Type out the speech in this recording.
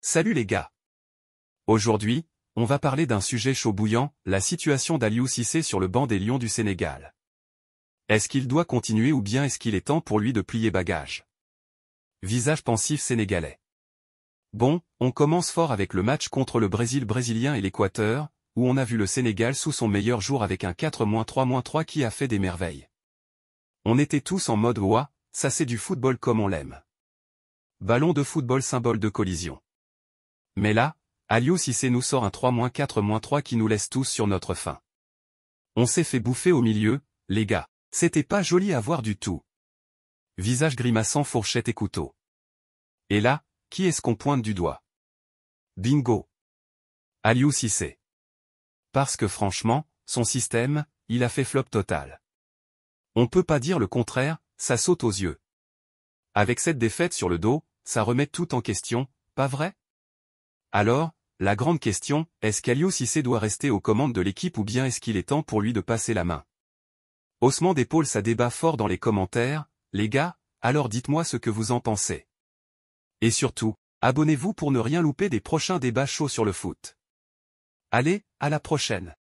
Salut les gars Aujourd'hui, on va parler d'un sujet chaud bouillant, la situation d'Aliou Cissé sur le banc des Lions du Sénégal. Est-ce qu'il doit continuer ou bien est-ce qu'il est temps pour lui de plier bagage Visage pensif sénégalais. Bon, on commence fort avec le match contre le Brésil brésilien et l'Équateur, où on a vu le Sénégal sous son meilleur jour avec un 4-3-3 qui a fait des merveilles. On était tous en mode « Ouah, ça c'est du football comme on l'aime ». Ballon de football symbole de collision. Mais là, Aliou Cissé nous sort un 3-4-3 qui nous laisse tous sur notre faim. On s'est fait bouffer au milieu, les gars. C'était pas joli à voir du tout. Visage grimaçant fourchette et couteau. Et là, qui est-ce qu'on pointe du doigt Bingo. Aliou Cissé. Parce que franchement, son système, il a fait flop total. On peut pas dire le contraire, ça saute aux yeux. Avec cette défaite sur le dos, ça remet tout en question, pas vrai alors, la grande question, est-ce qu'Alio Cissé doit rester aux commandes de l'équipe ou bien est-ce qu'il est temps pour lui de passer la main Haussement d'épaule ça débat fort dans les commentaires, les gars, alors dites-moi ce que vous en pensez. Et surtout, abonnez-vous pour ne rien louper des prochains débats chauds sur le foot. Allez, à la prochaine